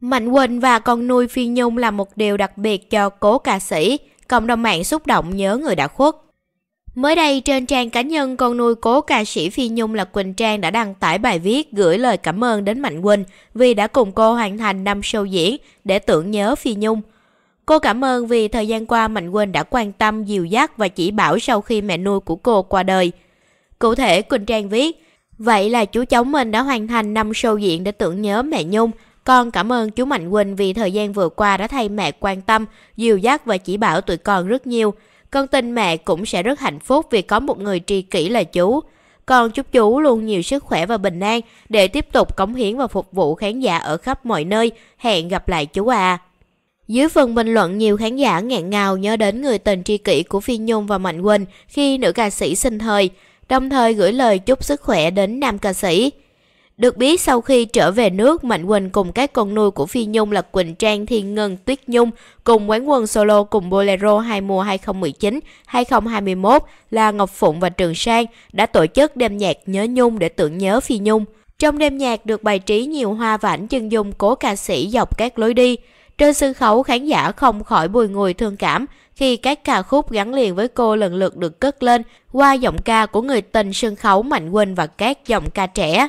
Mạnh Quỳnh và con nuôi Phi Nhung là một điều đặc biệt cho cố ca sĩ, cộng đồng mạng xúc động nhớ người đã khuất. Mới đây trên trang cá nhân con nuôi cố ca sĩ Phi Nhung là Quỳnh Trang đã đăng tải bài viết gửi lời cảm ơn đến Mạnh Quỳnh vì đã cùng cô hoàn thành năm show diễn để tưởng nhớ Phi Nhung. Cô cảm ơn vì thời gian qua Mạnh Quỳnh đã quan tâm dìu dắt và chỉ bảo sau khi mẹ nuôi của cô qua đời. Cụ thể Quỳnh Trang viết, vậy là chú cháu mình đã hoàn thành năm show diễn để tưởng nhớ mẹ Nhung – con cảm ơn chú Mạnh Quỳnh vì thời gian vừa qua đã thay mẹ quan tâm, dìu dắt và chỉ bảo tụi con rất nhiều. Con tin mẹ cũng sẽ rất hạnh phúc vì có một người tri kỷ là chú. Con chúc chú luôn nhiều sức khỏe và bình an để tiếp tục cống hiến và phục vụ khán giả ở khắp mọi nơi. Hẹn gặp lại chú à. Dưới phần bình luận nhiều khán giả ngẹn ngào nhớ đến người tình tri kỷ của Phi Nhung và Mạnh Quỳnh khi nữ ca sĩ sinh thời, đồng thời gửi lời chúc sức khỏe đến nam ca sĩ. Được biết sau khi trở về nước, Mạnh Quỳnh cùng các con nuôi của Phi Nhung là Quỳnh Trang, Thiên Ngân, Tuyết Nhung cùng quán quân solo cùng Bolero hai mùa 2019-2021 là Ngọc Phụng và Trường Sang đã tổ chức đêm nhạc Nhớ Nhung để tưởng nhớ Phi Nhung. Trong đêm nhạc được bày trí nhiều hoa và ảnh chân dung cố ca sĩ dọc các lối đi. Trên sân khấu, khán giả không khỏi bùi ngùi thương cảm khi các ca khúc gắn liền với cô lần lượt được cất lên qua giọng ca của người tình sân khấu Mạnh Quỳnh và các giọng ca trẻ.